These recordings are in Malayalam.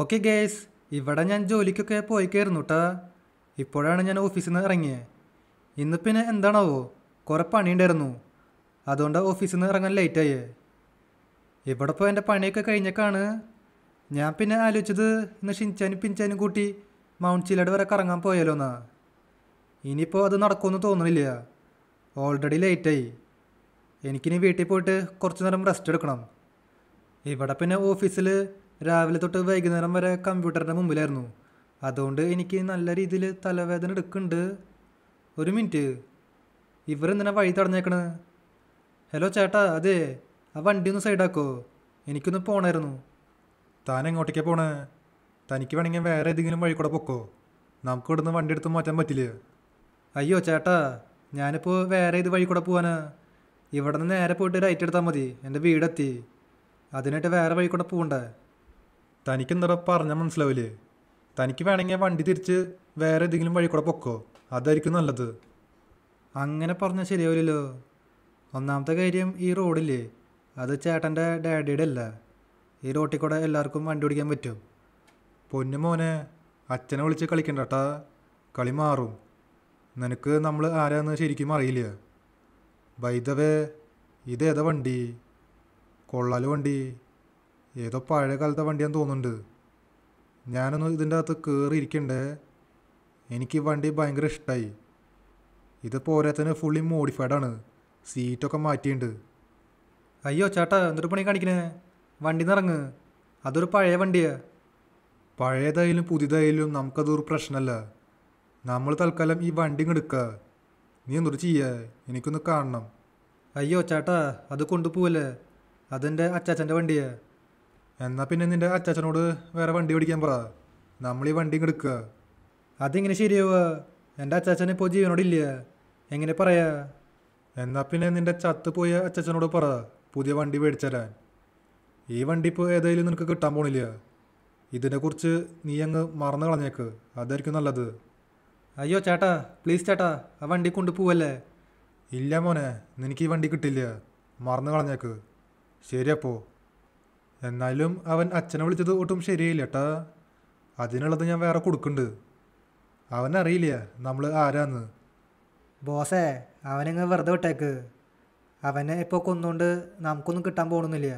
ഓക്കെ ഗേസ് ഇവിടെ ഞാൻ ജോലിക്കൊക്കെ പോയിക്കായിരുന്നു കേട്ടോ ഇപ്പോഴാണ് ഞാൻ ഓഫീസിൽ നിന്ന് ഇറങ്ങിയത് ഇന്ന് പിന്നെ എന്താണാവോ കുറേ പണിയുണ്ടായിരുന്നു അതുകൊണ്ട് ഓഫീസിൽ നിന്ന് ഇറങ്ങാൻ ലേറ്റായി ഇവിടെ പോയി എൻ്റെ പണിയൊക്കെ കഴിഞ്ഞേക്കാണ് ഞാൻ പിന്നെ ആലോചിച്ചത് ഇന്ന് ഷിൻചാനും പിൻചാനും കൂട്ടി മൗണ്ട് ചില്ലട് വരെ കറങ്ങാൻ പോയാലോ എന്നാ ഇനിയിപ്പോൾ അത് നടക്കുമെന്ന് തോന്നണില്ല ഓൾറെഡി ലേറ്റായി എനിക്കിനി വീട്ടിൽ പോയിട്ട് കുറച്ച് നേരം റെസ്റ്റ് എടുക്കണം ഇവിടെ പിന്നെ ഓഫീസിൽ രാവിലെ തൊട്ട് വൈകുന്നേരം വരെ കമ്പ്യൂട്ടറിൻ്റെ മുമ്പിലായിരുന്നു അതുകൊണ്ട് എനിക്ക് നല്ല രീതിയിൽ തലവേദന എടുക്കുന്നുണ്ട് ഒരു മിനിറ്റ് ഇവരെന്തിനാ വഴി തടഞ്ഞേക്കണത് ഹലോ ചേട്ടാ അതെ ആ വണ്ടി ഒന്ന് സൈഡാക്കോ എനിക്കൊന്ന് പോണായിരുന്നു താൻ എങ്ങോട്ടേക്കാ പോണേ തനിക്ക് വേണമെങ്കിൽ വേറെ ഏതെങ്കിലും വഴി കൂടെ പൊക്കോ നമുക്ക് ഇവിടുന്ന് വണ്ടി എടുത്ത് മാറ്റാൻ പറ്റില്ല അയ്യോ ചേട്ടാ ഞാനിപ്പോൾ വേറെ ഏത് വഴി കൂടെ പോവാനാ ഇവിടെ നിന്ന് നേരെ പോയിട്ട് റൈറ്റ് എടുത്താൽ മതി എൻ്റെ വീടെത്തി അതിനായിട്ട് വേറെ വഴി കൂടെ പോകണ്ടേ തനിക്ക് എന്താ പറഞ്ഞാൽ മനസ്സിലാവില്ലേ തനിക്ക് വേണമെങ്കിൽ വണ്ടി തിരിച്ച് വേറെ ഏതെങ്കിലും വഴി കൂടെ പൊക്കോ അതായിരിക്കും നല്ലത് അങ്ങനെ പറഞ്ഞാൽ ശരിയാവില്ലല്ലോ ഒന്നാമത്തെ കാര്യം ഈ റോഡില്ലേ അത് ചേട്ടൻ്റെ ഡാഡിയുടെ അല്ല ഈ റോട്ടിൽ കൂടെ എല്ലാവർക്കും വണ്ടി ഓടിക്കാൻ പറ്റും പൊന്നു മോനെ അച്ഛനെ വിളിച്ച് കളിക്കണ്ട കേട്ടാ കളി മാറും നിനക്ക് നമ്മൾ ആരാന്ന് ശരിക്കും അറിയില്ല വൈദവേ ഇതേതാ വണ്ടി കൊള്ളാലോ വണ്ടി ഏതോ പഴയ കാലത്തെ വണ്ടിയാന്ന് തോന്നുന്നുണ്ട് ഞാനൊന്ന് ഇതിൻ്റെ അകത്ത് കയറി ഇരിക്കണ്ടേ എനിക്ക് ഈ വണ്ടി ഭയങ്കര ഇഷ്ടമായി ഇത് പോരാത്തതിന് ഫുള്ളി മോഡിഫൈഡ് ആണ് സീറ്റൊക്കെ മാറ്റിയിട്ടുണ്ട് അയ്യോ ചേട്ടാ എന്തൊരു പണി കാണിക്കണേ വണ്ടി നിറങ്ങ് അതൊരു പഴയ വണ്ടിയാ പഴയതായാലും പുതിയതായാലും നമുക്കതൊരു പ്രശ്നമല്ല നമ്മൾ തൽക്കാലം ഈ വണ്ടി എടുക്കുക നീ എന്തൊരു ചെയ്യുക എനിക്കൊന്ന് കാണണം അയ്യോ ചേട്ടാ അത് കൊണ്ടുപോവല്ലേ അതെൻ്റെ അച്ചാച്ചൻ്റെ വണ്ടിയാണ് എന്നാൽ പിന്നെ നിൻ്റെ അച്ചാച്ചനോട് വേറെ വണ്ടി പിടിക്കാൻ പറ നമ്മൾ ഈ വണ്ടി എടുക്കുക അതെങ്ങനെ ശരിയാവുക എൻ്റെ അച്ചാച്ചൻ ഇപ്പോൾ ജീവനോടില്ല എങ്ങനെ പറയാ എന്നാൽ പിന്നെ നിൻ്റെ ചത്ത് പോയ അച്ചാച്ചനോട് പറ പുതിയ വണ്ടി മേടിച്ചരാൻ ഈ വണ്ടി ഇപ്പോൾ ഏതായാലും നിനക്ക് കിട്ടാൻ പോണില്ല ഇതിനെക്കുറിച്ച് നീ അങ്ങ് മറന്നു കളഞ്ഞേക്ക് അതായിരിക്കും നല്ലത് അയ്യോ ചേട്ടാ പ്ലീസ് ചേട്ടാ ആ വണ്ടി കൊണ്ട് പോവല്ലേ ഇല്ല മോനെ നിനക്ക് ഈ വണ്ടി കിട്ടില്ല മറന്നു കളഞ്ഞേക്ക് ശരിയപ്പോ എന്നാലും അവൻ അച്ഛനെ വിളിച്ചത് ഒട്ടും ശരിയില്ല ഏട്ടാ അതിനുള്ളത് ഞാൻ വേറെ കൊടുക്കുന്നുണ്ട് അവനറിയില്ല നമ്മൾ ആരാന്ന് ബോസേ അവനങ്ങ് വെറുതെ വിട്ടേക്ക് അവനെ ഇപ്പോൾ കൊന്നുകൊണ്ട് നമുക്കൊന്നും കിട്ടാൻ പോകണമെന്നില്ല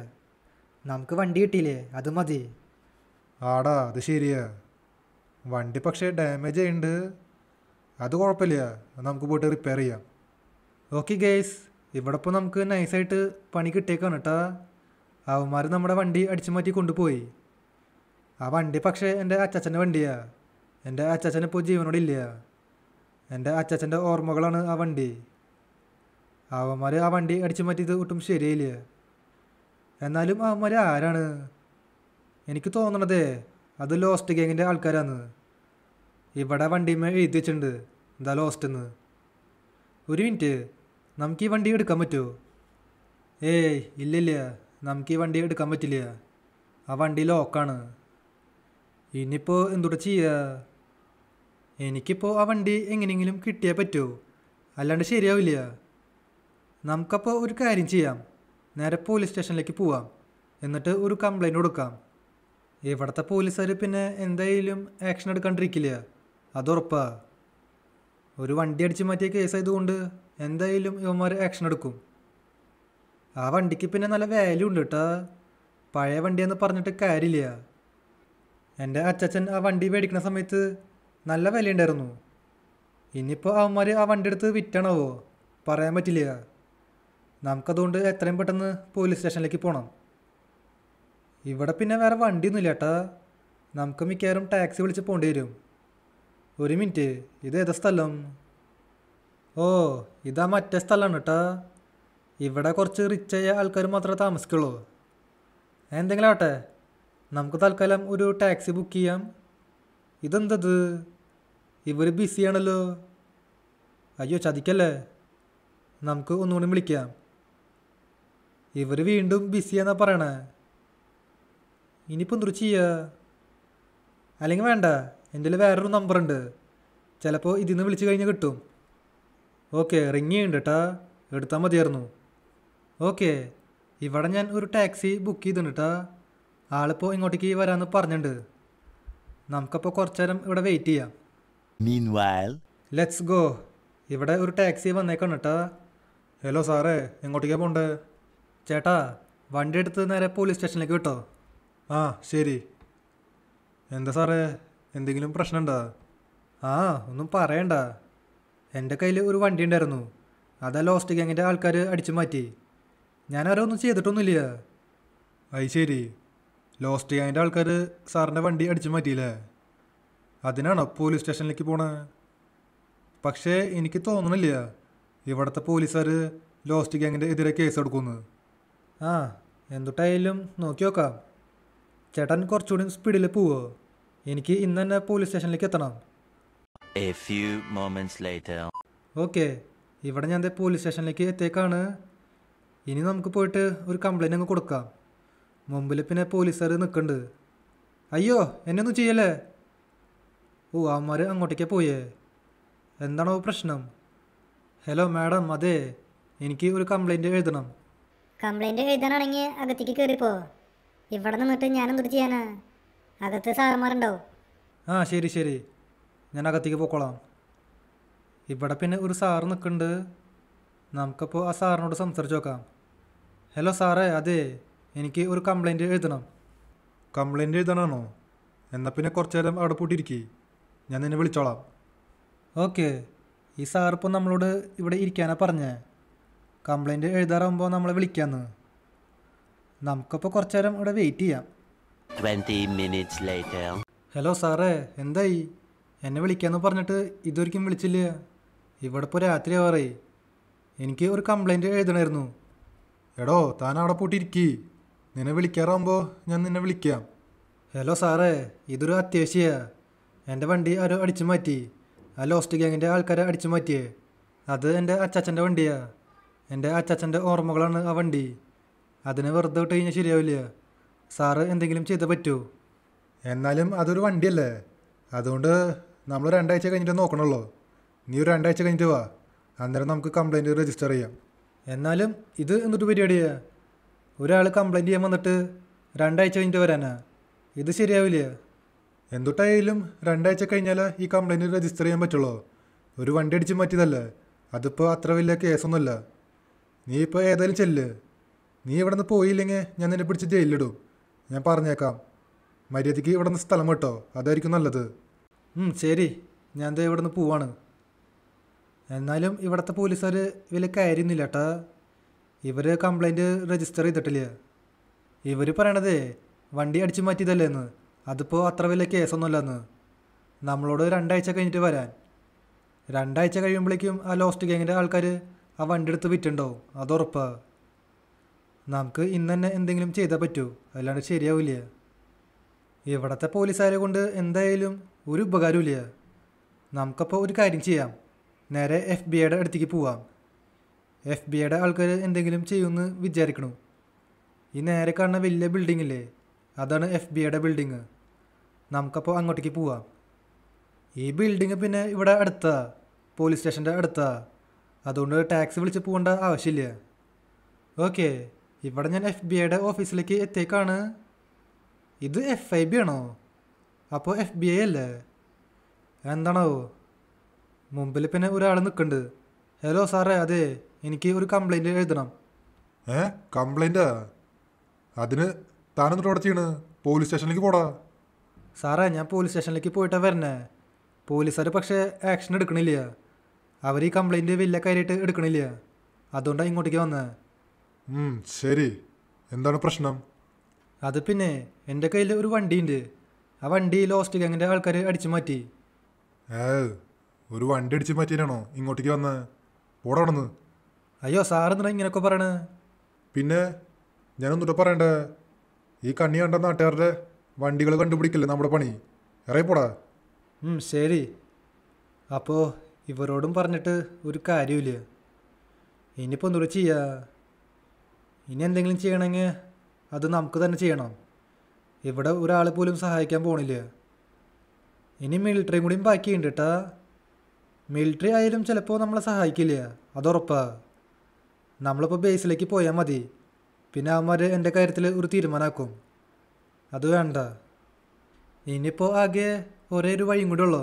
നമുക്ക് വണ്ടി കിട്ടിയില്ലേ അത് മതി ആടാ അത് ശരിയാ വണ്ടി പക്ഷേ ഡാമേജ് ചെയ്യുന്നുണ്ട് അത് കുഴപ്പമില്ല നമുക്ക് പോയിട്ട് റിപ്പയർ ചെയ്യാം ഓക്കെ ഗേസ് ഇവിടെ ഇപ്പോൾ നമുക്ക് നൈസായിട്ട് പണി കിട്ടിയേക്കാണ് കേട്ടോ അവന്മാർ നമ്മുടെ വണ്ടി അടിച്ചു മാറ്റി കൊണ്ടുപോയി ആ വണ്ടി പക്ഷേ എൻ്റെ അച്ചാച്ചൻ്റെ വണ്ടിയാ എൻ്റെ അച്ചാച്ചൻ ഇപ്പോൾ ജീവനോടെ ഇല്ല എൻ്റെ അച്ചാച്ചൻ്റെ ഓർമ്മകളാണ് ആ വണ്ടി അവന്മാർ ആ വണ്ടി അടിച്ചു മാറ്റിയത് ഒട്ടും ശരിയില്ല എന്നാലും അവന്മാർ ആരാണ് എനിക്ക് തോന്നണതേ അത് ലോസ്റ്റ് ഗാങ്ങിൻ്റെ ആൾക്കാരാണ് ഇവിടെ വണ്ടിമേ എഴുതി വെച്ചിട്ടുണ്ട് എന്താ ലോസ്റ്റ് എന്ന് ഒരു മിനിറ്റ് നമുക്ക് ഈ വണ്ടി എടുക്കാൻ പറ്റുമോ ഏയ് ഇല്ലില്ല നമുക്ക് ഈ വണ്ടി എടുക്കാൻ പറ്റില്ല ആ വണ്ടി ലോക്കാണ് ഇനിയിപ്പോൾ എന്തുകൂടെ ചെയ്യുക എനിക്കിപ്പോൾ ആ വണ്ടി എങ്ങനെയെങ്കിലും കിട്ടിയേ പറ്റുമോ അല്ലാണ്ട് ശരിയാവില്ല നമുക്കപ്പോൾ ഒരു കാര്യം ചെയ്യാം നേരെ പോലീസ് സ്റ്റേഷനിലേക്ക് പോവാം എന്നിട്ട് ഒരു കംപ്ലൈൻറ്റ് കൊടുക്കാം ഇവിടുത്തെ പോലീസുകാർ പിന്നെ എന്തായാലും ആക്ഷൻ എടുക്കാണ്ടിരിക്കില്ല അതുറപ്പാ ഒരു വണ്ടി അടിച്ച് മാറ്റിയ കേസായതുകൊണ്ട് എന്തായാലും ഇവന്മാർ ആക്ഷൻ എടുക്കും ആ വണ്ടിക്ക് പിന്നെ നല്ല വാല്യൂ ഉണ്ട് കേട്ടോ പഴയ വണ്ടിയെന്ന് പറഞ്ഞിട്ട് കാര്യമില്ല എൻ്റെ അച്ചച്ചൻ ആ വണ്ടി മേടിക്കുന്ന സമയത്ത് നല്ല വിലയുണ്ടായിരുന്നു ഇനിയിപ്പോൾ അവന്മാർ ആ വണ്ടി എടുത്ത് വിറ്റണവോ പറയാൻ പറ്റില്ല നമുക്കതുകൊണ്ട് എത്രയും പെട്ടെന്ന് പോലീസ് സ്റ്റേഷനിലേക്ക് പോകണം ഇവിടെ പിന്നെ വേറെ വണ്ടിയൊന്നുമില്ല ചേട്ടാ നമുക്ക് മിക്കവാറും ടാക്സി വിളിച്ച് പോകേണ്ടി വരും ഒരു മിനിറ്റ് ഇത് ഏതാ സ്ഥലം ഓ ഇതാ മറ്റേ സ്ഥലമാണ് കേട്ടോ ഇവിടെ കുറച്ച് റിച്ചായ ആൾക്കാർ മാത്രമേ താമസിക്കുള്ളൂ എന്തെങ്കിലും ആട്ടെ നമുക്ക് തൽക്കാലം ഒരു ടാക്സി ബുക്ക് ചെയ്യാം ഇതെന്തത് ഇവർ ബിസിയാണല്ലോ അയ്യോ ചതിക്കല്ലേ നമുക്ക് ഒന്നുകൂടി വിളിക്കാം ഇവർ വീണ്ടും ബിസിയാന്നാ പറയണേ ഇനിയിപ്പോൾ എന്തൊരു ചെയ്യുക അല്ലെങ്കിൽ വേണ്ട എൻ്റെ കയ്യിൽ വേറൊരു നമ്പറുണ്ട് ചിലപ്പോൾ ഇതിൽ നിന്ന് വിളിച്ചു കഴിഞ്ഞാൽ കിട്ടും ഓക്കെ റിങ് ചെയ്യുന്നുണ്ട് കേട്ടാ എടുത്താൽ മതിയായിരുന്നു ഓക്കെ ഇവിടെ ഞാൻ ഒരു ടാക്സി ബുക്ക് ചെയ്തിട്ടുണ്ട് കേട്ടോ ആളിപ്പോൾ ഇങ്ങോട്ടേക്ക് വരാമെന്ന് പറഞ്ഞിട്ടുണ്ട് നമുക്കപ്പോൾ കുറച്ചു നേരം ഇവിടെ വെയിറ്റ് ചെയ്യാം ലെറ്റ്സ് ഗോ ഇവിടെ ഒരു ടാക്സി വന്നേക്കാണ് കേട്ടോ ഹലോ സാറേ എങ്ങോട്ടേക്കാണ് പോണ്ടേ ചേട്ടാ വണ്ടി എടുത്ത് നേരെ പോലീസ് സ്റ്റേഷനിലേക്ക് കേട്ടോ ആ ശരി എന്താ സാറേ എന്തെങ്കിലും പ്രശ്നമുണ്ടോ ആ ഒന്നും പറയണ്ട എൻ്റെ കയ്യിൽ ഒരു വണ്ടി ഉണ്ടായിരുന്നു അതാ ലോസ്റ്റ് ഗ്യാങ്ങിൻ്റെ ആൾക്കാർ അടിച്ചു മാറ്റി ഞാനാരോ ഒന്നും ചെയ്തിട്ടൊന്നുമില്ല അത് ശരി ലോസ്റ്റ് ഗ്യാങ്ങിൻ്റെ ആൾക്കാർ സാറിൻ്റെ വണ്ടി അടിച്ചു മാറ്റിയില്ലേ അതിനാണോ പോലീസ് സ്റ്റേഷനിലേക്ക് പോണേ പക്ഷേ എനിക്ക് തോന്നണില്ല ഇവിടുത്തെ പോലീസുകാർ ലോസ്റ്റ് ഗ്യാങ്ങിൻ്റെ എതിരെ കേസ് എടുക്കുന്നു ആ എന്തുട്ടായാലും നോക്കി നോക്കാം ചേട്ടൻ കുറച്ചുകൂടി സ്പീഡിൽ പോവോ എനിക്ക് ഇന്ന് തന്നെ പോലീസ് സ്റ്റേഷനിലേക്ക് എത്തണം ഓക്കെ ഇവിടെ ഞാൻ പോലീസ് സ്റ്റേഷനിലേക്ക് എത്തേക്കാണ് ഇനി നമുക്ക് പോയിട്ട് ഒരു കംപ്ലൈൻറ്റ് അങ്ങ് കൊടുക്കാം മുമ്പിൽ പിന്നെ പോലീസുകാർ നിൽക്കുന്നുണ്ട് അയ്യോ എന്നൊന്നും ചെയ്യല്ലേ ഓ അവന്മാർ അങ്ങോട്ടേക്കാ പോയേ എന്താണോ പ്രശ്നം ഹലോ മാഡം അതെ എനിക്ക് ഒരു കംപ്ലൈൻറ്റ് എഴുതണം കംപ്ലൈൻറ്റ് എഴുതാനാണെങ്കിൽ അകത്തേക്ക് കയറിപ്പോ ഇവിടെ നിന്നിട്ട് ഞാനെന്തൊരു ചെയ്യാനാ അകത്ത് സാറന്മാരുണ്ടോ ആ ശരി ശരി ഞാൻ അകത്തേക്ക് പോക്കോളാം ഇവിടെ പിന്നെ ഒരു സാറ് നിൽക്കുന്നുണ്ട് നമുക്കപ്പോൾ ആ സാറിനോട് സംസാരിച്ച് നോക്കാം ഹലോ സാറേ അതെ എനിക്ക് ഒരു കംപ്ലൈൻറ്റ് എഴുതണം കംപ്ലൈൻറ്റ് എഴുതണമെന്നോ എന്നാൽ പിന്നെ കുറച്ച് നേരം അവിടെ പൂട്ടിയിരിക്കേ ഞാൻ നിന്നെ വിളിച്ചോളാം ഓക്കെ ഈ സാറിപ്പോൾ നമ്മളോട് ഇവിടെ ഇരിക്കാനാണ് പറഞ്ഞേ കംപ്ലൈൻറ്റ് എഴുതാറാകുമ്പോൾ നമ്മളെ വിളിക്കാന്ന് നമുക്കപ്പോൾ കുറച്ച് നേരം ഇവിടെ വെയിറ്റ് ചെയ്യാം ഹലോ സാറേ എന്തായി എന്നെ വിളിക്കാന്ന് പറഞ്ഞിട്ട് ഇതൊരിക്കും വിളിച്ചില്ല ഇവിടെ ഇപ്പോൾ രാത്രി ആവാറേ എനിക്ക് ഒരു കംപ്ലൈൻറ്റ് എഴുതണമായിരുന്നു എടോ താൻ അവിടെ പോയിട്ടിരിക്കി നിന്നെ വിളിക്കാറാകുമ്പോൾ ഞാൻ നിന്നെ വിളിക്കാം ഹലോ സാറേ ഇതൊരു അത്യാവശ്യമാണ് എൻ്റെ വണ്ടി ആരോ അടിച്ചു മാറ്റി ആ ലോസ്റ്റ് ഗ്യാങ്ങിൻ്റെ ആൾക്കാരെ അടിച്ചു മാറ്റിയേ അത് എൻ്റെ അച്ചാച്ചൻ്റെ വണ്ടിയാണ് എൻ്റെ അച്ചാച്ചൻ്റെ ഓർമ്മകളാണ് ആ വണ്ടി അതിനെ വെറുതെ ഇട്ട് കഴിഞ്ഞാൽ ശരിയാവില്ല സാറ് എന്തെങ്കിലും ചെയ്ത് പറ്റൂ എന്നാലും അതൊരു വണ്ടിയല്ലേ അതുകൊണ്ട് നമ്മൾ രണ്ടാഴ്ച കഴിഞ്ഞിട്ട് നോക്കണമല്ലോ നീ ഒരു രണ്ടാഴ്ച കഴിഞ്ഞിട്ട് വാ അന്നേരം നമുക്ക് കംപ്ലയിൻറ്റ് രജിസ്റ്റർ ചെയ്യാം എന്നാലും ഇത് എന്നിട്ട് പരിപാടിയാ ഒരാൾ കംപ്ലൈൻറ്റ് ചെയ്യാൻ വന്നിട്ട് രണ്ടാഴ്ച കഴിഞ്ഞിട്ട് വരാനാ ഇത് ശരിയാവില്ലേ എന്തുട്ടായാലും രണ്ടാഴ്ച കഴിഞ്ഞാൽ ഈ കംപ്ലൈൻറ്റ് രജിസ്റ്റർ ചെയ്യാൻ പറ്റുള്ളൂ ഒരു വണ്ടി അടിച്ച് മാറ്റിയതല്ലേ അതിപ്പോൾ അത്ര വലിയ കേസൊന്നുമല്ല നീ ഇപ്പോൾ ഏതായാലും ചെല്ല് നീ ഇവിടെ നിന്ന് പോയില്ലെങ്കിൽ ഞാൻ നിന്നെ പിടിച്ച് ജയിലിലിടും ഞാൻ പറഞ്ഞേക്കാം മര്യാദയ്ക്ക് ഇവിടെ നിന്ന് സ്ഥലം കേട്ടോ അതായിരിക്കും നല്ലത് ശരി ഞാൻ ദേ ഇവിടെ നിന്ന് പോവാണ് എന്നാലും ഇവിടുത്തെ പോലീസുകാർ ഇതിൽ കയറിയൊന്നുമില്ല കേട്ടോ ഇവർ കംപ്ലൈൻറ്റ് രജിസ്റ്റർ ചെയ്തിട്ടില്ല ഇവർ പറയണത് വണ്ടി അടിച്ചു എന്ന് അതിപ്പോൾ അത്ര വലിയ കേസൊന്നുമില്ലെന്ന് നമ്മളോട് രണ്ടാഴ്ച കഴിഞ്ഞിട്ട് വരാൻ രണ്ടാഴ്ച കഴിയുമ്പോഴേക്കും ആ ലോസ്റ്റ് ഗ്യാങ്ങിൻ്റെ ആൾക്കാർ ആ വണ്ടി എടുത്ത് വിറ്റുണ്ടാവും അതുറപ്പാണ് നമുക്ക് ഇന്ന് തന്നെ എന്തെങ്കിലും ചെയ്താൽ പറ്റൂ അല്ലാണ്ട് ശരിയാവില്ല ഇവിടുത്തെ പോലീസുകാരെ കൊണ്ട് എന്തായാലും ഒരു ഉപകാരമില്ല നമുക്കപ്പോൾ ഒരു കാര്യം ചെയ്യാം നേരെ എഫ് ബി ഐയുടെ അടുത്തേക്ക് പോവാം എഫ് ബി ഐയുടെ ആൾക്കാർ എന്തെങ്കിലും ചെയ്യുമെന്ന് വിചാരിക്കണു ഈ നേരെ കാണുന്ന വലിയ ബിൽഡിംഗ് ഇല്ലേ അതാണ് എഫ് ബി ഐയുടെ ബിൽഡിങ് നമുക്കപ്പോൾ അങ്ങോട്ടേക്ക് പോവാം ഈ ബിൽഡിങ് പിന്നെ ഇവിടെ അടുത്താ പോലീസ് സ്റ്റേഷൻ്റെ അടുത്താ അതുകൊണ്ട് ടാക്സി വിളിച്ച് പോകേണ്ട ആവശ്യമില്ല ഓക്കെ ഇവിടെ ഞാൻ എഫ് ബി ഐയുടെ ഓഫീസിലേക്ക് എത്തിയേക്കാണ് ഇത് എഫ് ഐ ബി ആണോ അപ്പോൾ എഫ് ബി ഐ അല്ലേ എന്താണോ മുമ്പിൽ പിന്നെ ഒരാൾ നിൽക്കുന്നുണ്ട് ഹലോ സാറേ അതെ എനിക്ക് ഒരു കംപ്ലൈൻറ്റ് എഴുതണം ഏ കംപ്ലൈൻറ്റാ അതിന് താനെന്നിട്ട് അവിടെ ചെയ്യണ് പോലീസ് സ്റ്റേഷനിലേക്ക് പോടാ സാറേ ഞാൻ പോലീസ് സ്റ്റേഷനിലേക്ക് പോയിട്ടാണ് വരണേ പോലീസുകാർ പക്ഷേ ആക്ഷൻ എടുക്കണില്ല അവർ ഈ കംപ്ലൈൻറ്റ് വലിയ കാര്യമായിട്ട് എടുക്കണില്ല അതുകൊണ്ടാണ് ഇങ്ങോട്ടേക്ക് വന്നത് ശരി എന്താണ് പ്രശ്നം അത് പിന്നെ എൻ്റെ കയ്യിൽ ഒരു വണ്ടിയുണ്ട് ആ വണ്ടി ലോസ്റ്റ് ഗാങ്ങിൻ്റെ ആൾക്കാർ അടിച്ചു മാറ്റി ഒരു വണ്ടി അടിച്ച് പറ്റിയിട്ടാണോ ഇങ്ങോട്ടേക്ക് വന്ന് പോടാ അയ്യോ അയ്യോ സാറെന്തിനാ ഇങ്ങനെയൊക്കെ പറയണേ പിന്നെ ഞാനൊന്നിട്ട് പറയണ്ടേ ഈ കണ്ണി കണ്ട നാട്ടുകാരുടെ വണ്ടികൾ കണ്ടുപിടിക്കില്ലേ നമ്മുടെ പണി ഇറയപ്പോടാ ശരി അപ്പോൾ ഇവരോടും പറഞ്ഞിട്ട് ഒരു കാര്യമില്ല ഇനിയിപ്പോൾ ഒന്നുകൂടെ ചെയ്യുക ഇനി എന്തെങ്കിലും ചെയ്യണമെങ്കിൽ അത് നമുക്ക് തന്നെ ചെയ്യണം ഇവിടെ ഒരാൾ പോലും സഹായിക്കാൻ പോണില്ല ഇനി മിലിറ്ററിയും കൂടിയും ബാക്കിയുണ്ട് കേട്ടാ മിലിറ്ററി ആയാലും ചിലപ്പോൾ നമ്മളെ സഹായിക്കില്ല അതുറപ്പാ നമ്മളിപ്പോൾ ബേസിലേക്ക് പോയാൽ മതി പിന്നെ അവന്മാർ എൻ്റെ കാര്യത്തിൽ ഒരു തീരുമാനമാക്കും അത് വേണ്ട ഇനിയിപ്പോൾ ആകെ ഒരേ ഒരു വഴിയും കൂടെ ഉള്ളൂ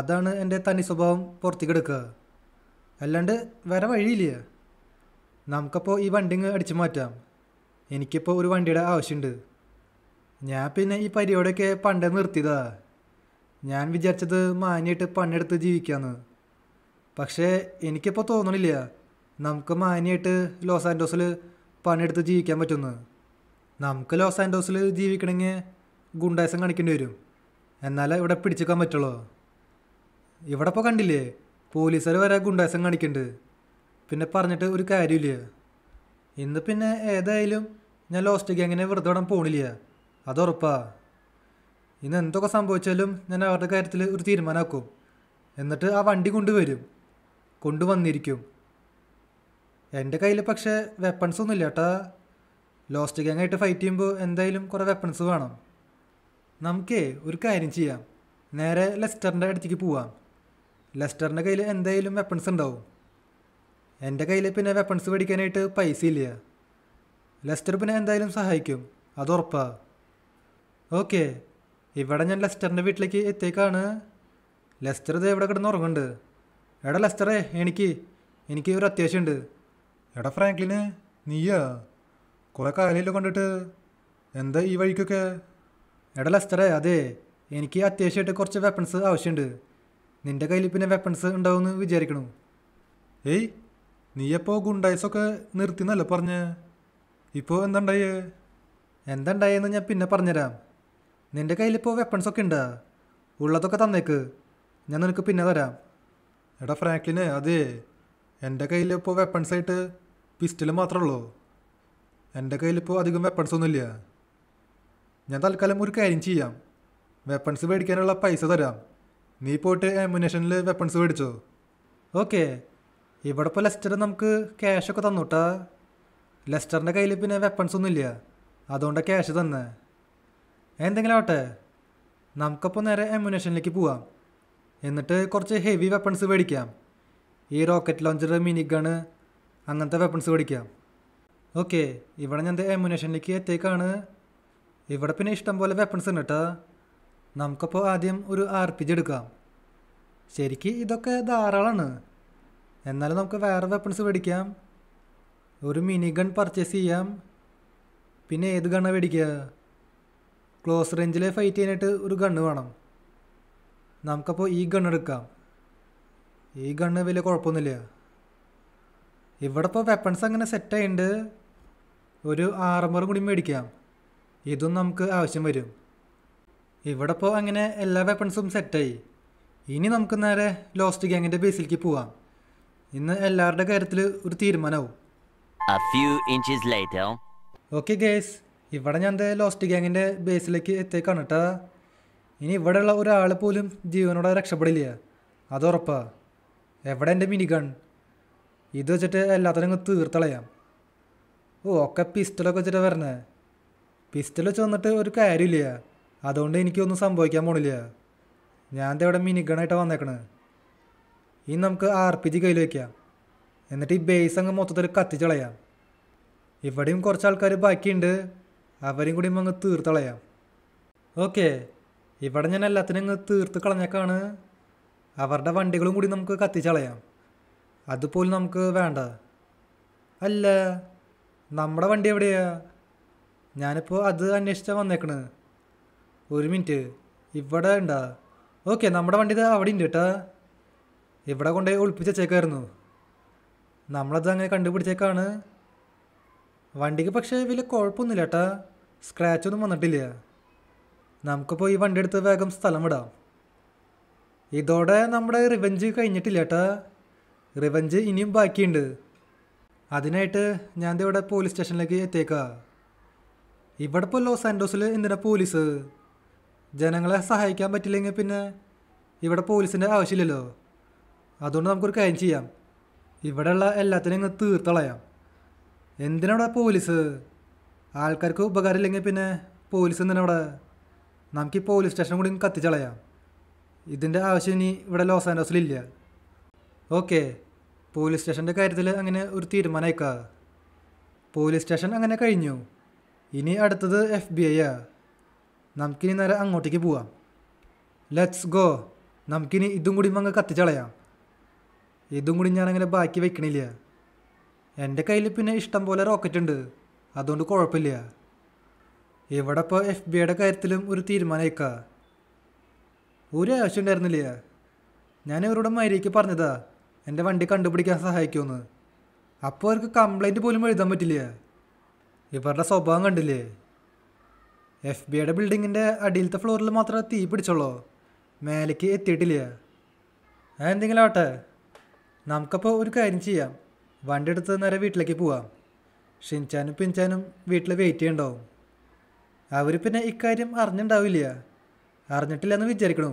അതാണ് എൻ്റെ തനി സ്വഭാവം പുറത്തേക്ക് എടുക്കുക അല്ലാണ്ട് വേറെ വഴിയില്ല നമുക്കപ്പോൾ ഈ വണ്ടി അടിച്ചു മാറ്റാം എനിക്കിപ്പോൾ ഒരു വണ്ടിയുടെ ആവശ്യമുണ്ട് ഞാൻ പിന്നെ ഈ പരിപാടിയൊക്കെ പണ്ടേ നിർത്തിയതാണ് ഞാൻ വിചാരിച്ചത് മാനിയായിട്ട് പണിയെടുത്ത് ജീവിക്കാന്ന് പക്ഷേ എനിക്കിപ്പോൾ തോന്നണില്ല നമുക്ക് മാനിയായിട്ട് ലോസ് ആൻഡോസിൽ പണിയെടുത്ത് ജീവിക്കാൻ പറ്റുന്നു നമുക്ക് ലോസ് ആൻഡോസിൽ ജീവിക്കണമെങ്കിൽ ഗുണ്ടായസം കാണിക്കേണ്ടി വരും എന്നാൽ ഇവിടെ പിടിച്ചേക്കാൻ പറ്റുള്ളൂ ഇവിടെ ഇപ്പോൾ കണ്ടില്ലേ പോലീസുകാർ വരെ ഗുണ്ടായസം കാണിക്കുന്നുണ്ട് പിന്നെ പറഞ്ഞിട്ട് ഒരു കാര്യമില്ല ഇന്ന് പിന്നെ ഏതായാലും ഞാൻ ലോസ്റ്റ് ഗ്യാങ്ങിനെ വെറുതെ വിടാൻ പോണില്ല അതുറപ്പാണ് ഇന്ന് എന്തൊക്കെ സംഭവിച്ചാലും ഞാൻ അവരുടെ കാര്യത്തിൽ ഒരു തീരുമാനമാക്കും എന്നിട്ട് ആ വണ്ടി കൊണ്ടുവരും കൊണ്ടുവന്നിരിക്കും എൻ്റെ കയ്യിൽ പക്ഷേ വെപ്പൺസ് ഒന്നുമില്ല കേട്ടാ ലോസ്റ്റ് ഗാങ്ങായിട്ട് ഫൈറ്റ് ചെയ്യുമ്പോൾ എന്തായാലും കുറേ വെപ്പൺസ് വേണം നമുക്കേ ഒരു കാര്യം ചെയ്യാം നേരെ ലെസ്റ്ററിൻ്റെ അടുത്തേക്ക് പോവാം ലെസ്റ്ററിൻ്റെ കയ്യിൽ എന്തായാലും വെപ്പൺസ് ഉണ്ടാവും എൻ്റെ കയ്യിൽ പിന്നെ വെപ്പൺസ് മേടിക്കാനായിട്ട് പൈസ ഇല്ല ലെസ്റ്റർ പിന്നെ എന്തായാലും സഹായിക്കും അത് ഉറപ്പാണ് ഓക്കേ ഇവിടെ ഞാൻ ലെസ്റ്ററിൻ്റെ വീട്ടിലേക്ക് എത്തിയേക്കാണ് ലെസ്റ്റർ ഇത് എവിടെ കിടന്ന് ഉറങ്ങുന്നുണ്ട് എടാ ലെസ്റ്ററേ എനിക്ക് എനിക്ക് ഒരു അത്യാവശ്യമുണ്ട് എടാ ഫ്രാങ്ക്ലിന് നീയാ കുറേ കാലയിലോ കണ്ടിട്ട് എന്താ ഈ വഴിക്കൊക്കെ എടാ ലെസ്റ്ററേ അതെ എനിക്ക് അത്യാവശ്യമായിട്ട് കുറച്ച് വെപ്പൺസ് ആവശ്യമുണ്ട് നിൻ്റെ കയ്യിൽ പിന്നെ വെപ്പൺസ് ഉണ്ടാവുമെന്ന് വിചാരിക്കണു ഏയ് നീയപ്പോൾ ഗുണ്ടായ്സൊക്കെ നിർത്തി എന്നല്ലോ പറഞ്ഞ് ഇപ്പോൾ എന്തുണ്ടായേ എന്തുണ്ടായെന്ന് ഞാൻ പിന്നെ പറഞ്ഞുതരാം നിൻ്റെ കയ്യിലിപ്പോൾ വെപ്പൺസൊക്കെ ഉണ്ട് ഉള്ളതൊക്കെ തന്നേക്ക് ഞാൻ നിനക്ക് പിന്നെ തരാം എടാ ഫ്രാങ്ക്ലിന് അതേ എൻ്റെ കയ്യിലിപ്പോൾ വെപ്പൺസായിട്ട് പിസ്റ്റൽ മാത്രമേ ഉള്ളൂ എൻ്റെ കയ്യിലിപ്പോൾ അധികം വെപ്പൺസ് ഒന്നുമില്ല ഞാൻ തൽക്കാലം ഒരു കാര്യം ചെയ്യാം വെപ്പൺസ് മേടിക്കാനുള്ള പൈസ തരാം നീ പോയിട്ട് ആംബുനേഷനിൽ വെപ്പൺസ് മേടിച്ചോ ഓക്കെ ഇവിടെ ഇപ്പോൾ ലെസ്റ്റർ നമുക്ക് ക്യാഷൊക്കെ തന്നോട്ടാ ലെസ്റ്ററിൻ്റെ കയ്യിൽ പിന്നെ വെപ്പൺസ് ഒന്നുമില്ല അതുകൊണ്ടാണ് ക്യാഷ് തന്നെ എന്തെങ്കിലും ആവട്ടെ നമുക്കപ്പോൾ നേരെ എമ്മുനേഷനിലേക്ക് പോവാം എന്നിട്ട് കുറച്ച് ഹെവി വെപ്പൺസ് മേടിക്കാം ഈ റോക്കറ്റ് ലോഞ്ചർ മിനി ഗണ് അങ്ങനത്തെ വെപ്പൺസ് മേടിക്കാം ഓക്കെ ഇവിടെ ഞാൻ എമ്മുനേഷനിലേക്ക് എത്തേക്കാണ് ഇവിടെ പിന്നെ ഇഷ്ടം പോലെ വെപ്പൺസ് ഉണ്ട് കേട്ടോ നമുക്കപ്പോൾ ആദ്യം ഒരു ആർ പി ജി എടുക്കാം ശരിക്ക് ഇതൊക്കെ ധാരാളമാണ് എന്നാലും നമുക്ക് വേറെ വെപ്പൺസ് മേടിക്കാം ഒരു മിനി ഗൺ പർച്ചേസ് ചെയ്യാം പിന്നെ ഏത് ഗണ്ണാണ് മേടിക്കുക ക്ലോസ് റേഞ്ചിൽ ഫൈറ്റ് ചെയ്യാനായിട്ട് ഒരു ഗണ്ണ് വേണം നമുക്കപ്പോൾ ഈ ഗണ്ണ് എടുക്കാം ഈ ഗണ്ണ് വലിയ കുഴപ്പമൊന്നുമില്ല ഇവിടെ ഇപ്പോൾ വെപ്പൺസ് അങ്ങനെ സെറ്റ് ആയിട്ട് ഒരു ആറമ്പറും കൂടി മേടിക്കാം ഇതും നമുക്ക് ആവശ്യം വരും ഇവിടെ ഇപ്പോൾ അങ്ങനെ എല്ലാ വെപ്പൺസും സെറ്റായി ഇനി നമുക്ക് നേരെ ലോസ്റ്റ് ഗ്യാങ്ങിൻ്റെ ബേസിലേക്ക് പോവാം ഇന്ന് എല്ലാവരുടെ കാര്യത്തിൽ ഒരു തീരുമാനമാവും ഓക്കെ ഗേസ് ഇവിടെ ഞാൻ ദേ ലോസ്റ്റ് ഗ്യാങ്ങിൻ്റെ ബേസിലേക്ക് എത്തിയേക്കാണ് കേട്ടോ ഇനി ഇവിടെയുള്ള ഒരാൾ പോലും ജീവനോടെ രക്ഷപ്പെടില്ല അത് ഉറപ്പാ എവിടെ എൻ്റെ മിനി ഗൺ ഇത് വെച്ചിട്ട് എല്ലാത്തിനും തീർത്തളയാം ഓ ഒക്കെ പിസ്റ്റലൊക്കെ വെച്ചിട്ട് വരണേ പിസ്റ്റൽ വെച്ച് വന്നിട്ട് ഒരു കാര്യമില്ല അതുകൊണ്ട് എനിക്കൊന്നും സംഭവിക്കാൻ പോണില്ല ഞാൻ ഇവിടെ മിനി ആയിട്ട് വന്നേക്കണ് ഇനി നമുക്ക് ആർ പി ജി കയ്യിൽ വയ്ക്കാം എന്നിട്ട് ഈ ബേസ് അങ്ങ് മൊത്തത്തിൽ കത്തിച്ചളയാം ഇവിടെയും കുറച്ച് ആൾക്കാർ ബാക്കിയുണ്ട് അവരെയും കൂടി അങ്ങ് കളയാം ഓക്കെ ഇവിടെ ഞാൻ എല്ലാത്തിനും അങ്ങ് തീർത്ത് കളഞ്ഞേക്കാണ് അവരുടെ വണ്ടികളും കൂടി നമുക്ക് കത്തിച്ചളയാം അതുപോലും നമുക്ക് വേണ്ട അല്ല നമ്മുടെ വണ്ടി എവിടെയാ ഞാനിപ്പോൾ അത് അന്വേഷിച്ചാൽ വന്നേക്കണ് ഒരു മിനിറ്റ് ഇവിടെ ഉണ്ടാ ഓക്കെ നമ്മുടെ വണ്ടി ഇത് അവിടെ ഉണ്ട് കേട്ടാ ഇവിടെ കൊണ്ടുപോയി ഒളിപ്പിച്ചേക്കായിരുന്നു നമ്മളത് അങ്ങനെ കണ്ടുപിടിച്ചേക്കാണ് വണ്ടിക്ക് പക്ഷേ വലിയ കുഴപ്പമൊന്നുമില്ല ചേട്ടാ സ്ക്രാച്ച് ഒന്നും വന്നിട്ടില്ല നമുക്കിപ്പോൾ ഈ വണ്ടി എടുത്ത് വേഗം സ്ഥലം വിടാം ഇതോടെ നമ്മുടെ റിവഞ്ച് കഴിഞ്ഞിട്ടില്ല ഏട്ടാ റിവഞ്ച് ഇനിയും ബാക്കിയുണ്ട് അതിനായിട്ട് ഞാൻ ഇവിടെ പോലീസ് സ്റ്റേഷനിലേക്ക് എത്തിയേക്കാം ഇവിടെ ഇപ്പോൾ ലോസ് ആൻഡോസിൽ എന്തിനാ പോലീസ് ജനങ്ങളെ സഹായിക്കാൻ പറ്റില്ലെങ്കിൽ പിന്നെ ഇവിടെ പോലീസിൻ്റെ ആവശ്യമില്ലല്ലോ അതുകൊണ്ട് നമുക്കൊരു കാര്യം ചെയ്യാം ഇവിടെയുള്ള എല്ലാത്തിനും ഇങ്ങ് തീർത്തളയാം എന്തിനാണ് പോലീസ് ആൾക്കാർക്ക് ഉപകാരമില്ലെങ്കിൽ പിന്നെ പോലീസ് എന്തിനാ അവിടെ നമുക്ക് ഈ പോലീസ് സ്റ്റേഷൻ കൂടി കത്തിച്ചളയാം ഇതിൻ്റെ ആവശ്യം ഇനി ഇവിടെ ലോസ് ആൻഡോസിലില്ല ഓക്കെ പോലീസ് സ്റ്റേഷൻ്റെ കാര്യത്തിൽ അങ്ങനെ ഒരു തീരുമാനം അയക്കുക പോലീസ് സ്റ്റേഷൻ അങ്ങനെ കഴിഞ്ഞു ഇനി അടുത്തത് എഫ് ബി ആ നമുക്കിനി നേരെ അങ്ങോട്ടേക്ക് പോവാം ലെറ്റ്സ് ഗോ നമുക്കിനി ഇതും കൂടി അങ്ങ് കത്തിച്ചളയാം ഇതും കൂടി ഞാനങ്ങനെ ബാക്കി വെക്കണില്ല എൻ്റെ കയ്യിൽ പിന്നെ ഇഷ്ടം പോലെ റോക്കറ്റ് ഉണ്ട് അതുകൊണ്ട് കുഴപ്പമില്ല ഇവിടെ ഇപ്പോൾ എഫ് ബി ഐയുടെ കാര്യത്തിലും ഒരു തീരുമാനമായിക്കാം ഒരു ആവശ്യം ഉണ്ടായിരുന്നില്ല ഞാൻ ഇവരോട് മര്യാദയ്ക്ക് പറഞ്ഞതാ എൻ്റെ വണ്ടി കണ്ടുപിടിക്കാൻ സഹായിക്കുമെന്ന് അപ്പോൾ അവർക്ക് കംപ്ലൈൻറ്റ് പോലും എഴുതാൻ പറ്റില്ല ഇവരുടെ സ്വഭാവം കണ്ടില്ലേ എഫ് ബി ഐയുടെ ബിൽഡിങ്ങിൻ്റെ അടിയിലത്തെ ഫ്ലോറിൽ മാത്രമേ തീ പിടിച്ചുള്ളൂ മേലേക്ക് എത്തിയിട്ടില്ല എന്തെങ്കിലും ആവട്ടെ നമുക്കപ്പോൾ ഒരു കാര്യം ചെയ്യാം വണ്ടി എടുത്ത് നേരെ വീട്ടിലേക്ക് പോവാം ഷിൻചാനും പിൻചാനും വീട്ടിൽ വെയിറ്റ് ചെയ്യണ്ടാവും അവർ പിന്നെ ഇക്കാര്യം അറിഞ്ഞിട്ടുണ്ടാവില്ല അറിഞ്ഞിട്ടില്ലെന്ന് വിചാരിക്കണു